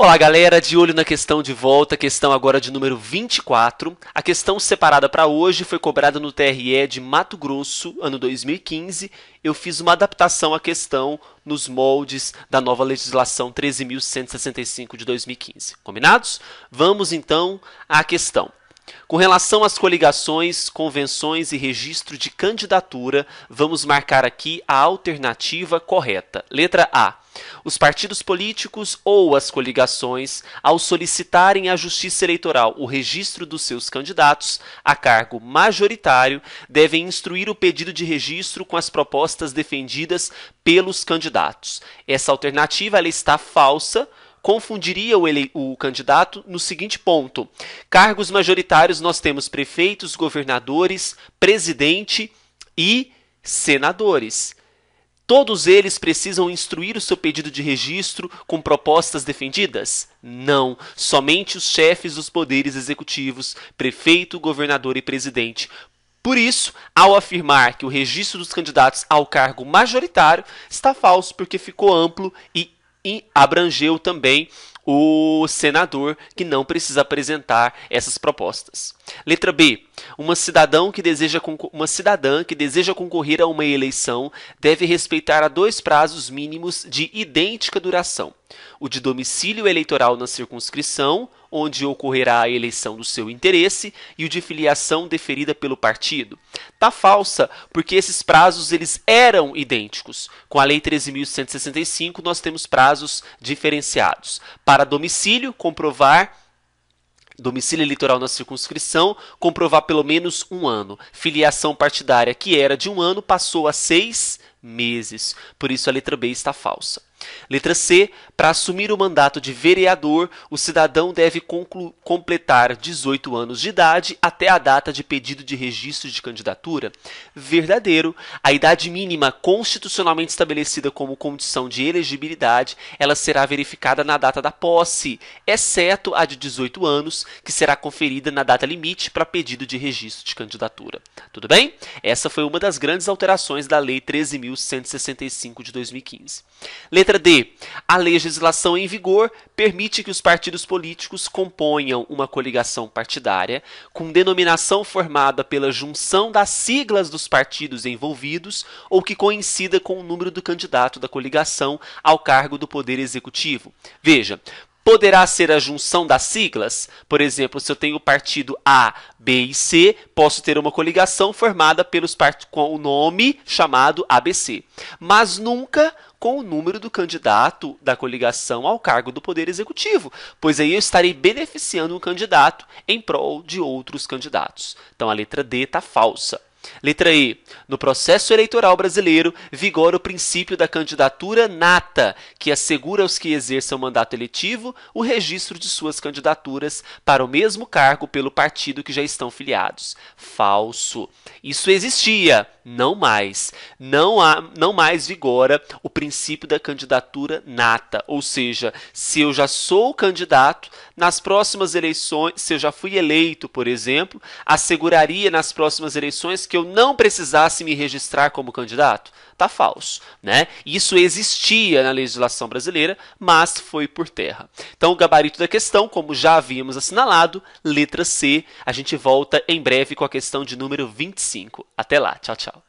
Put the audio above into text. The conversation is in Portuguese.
Olá, galera, de olho na questão de volta, questão agora de número 24. A questão separada para hoje foi cobrada no TRE de Mato Grosso, ano 2015. Eu fiz uma adaptação à questão nos moldes da nova legislação 13.165 de 2015. Combinados? Vamos então à questão. Com relação às coligações, convenções e registro de candidatura, vamos marcar aqui a alternativa correta. Letra A. Os partidos políticos ou as coligações, ao solicitarem à Justiça Eleitoral o registro dos seus candidatos a cargo majoritário, devem instruir o pedido de registro com as propostas defendidas pelos candidatos. Essa alternativa ela está falsa confundiria o, ele, o candidato no seguinte ponto: cargos majoritários nós temos prefeitos, governadores, presidente e senadores. Todos eles precisam instruir o seu pedido de registro com propostas defendidas? Não. Somente os chefes dos poderes executivos, prefeito, governador e presidente. Por isso, ao afirmar que o registro dos candidatos ao cargo majoritário está falso porque ficou amplo e e abrangeu também o senador que não precisa apresentar essas propostas. Letra B. Uma cidadão que deseja uma cidadã que deseja concorrer a uma eleição deve respeitar a dois prazos mínimos de idêntica duração: o de domicílio eleitoral na circunscrição, onde ocorrerá a eleição do seu interesse, e o de filiação deferida pelo partido. Tá falsa, porque esses prazos eles eram idênticos. Com a lei 13165 nós temos prazos diferenciados. Para domicílio, comprovar domicílio eleitoral na circunscrição, comprovar pelo menos um ano. Filiação partidária, que era de um ano, passou a seis meses. Por isso, a letra B está falsa. Letra C. Para assumir o mandato de vereador, o cidadão deve completar 18 anos de idade até a data de pedido de registro de candidatura. Verdadeiro. A idade mínima constitucionalmente estabelecida como condição de elegibilidade, ela será verificada na data da posse, exceto a de 18 anos, que será conferida na data limite para pedido de registro de candidatura. Tudo bem? Essa foi uma das grandes alterações da Lei 13.165 de 2015. Letra D. A legislação em vigor permite que os partidos políticos componham uma coligação partidária com denominação formada pela junção das siglas dos partidos envolvidos ou que coincida com o número do candidato da coligação ao cargo do Poder Executivo. Veja, poderá ser a junção das siglas. Por exemplo, se eu tenho o partido A, B e C, posso ter uma coligação formada pelos com o nome chamado ABC, mas nunca com o número do candidato da coligação ao cargo do Poder Executivo, pois aí eu estarei beneficiando um candidato em prol de outros candidatos. Então a letra D está falsa. Letra i No processo eleitoral brasileiro, vigora o princípio da candidatura nata, que assegura aos que exerçam mandato eletivo o registro de suas candidaturas para o mesmo cargo pelo partido que já estão filiados. Falso. Isso existia, não mais. Não, há, não mais vigora o princípio da candidatura nata, ou seja, se eu já sou candidato, nas próximas eleições, se eu já fui eleito, por exemplo, asseguraria nas próximas eleições que eu não precisasse me registrar como candidato? Tá falso, né? Isso existia na legislação brasileira, mas foi por terra. Então, o gabarito da questão, como já havíamos assinalado, letra C. A gente volta em breve com a questão de número 25. Até lá, tchau, tchau.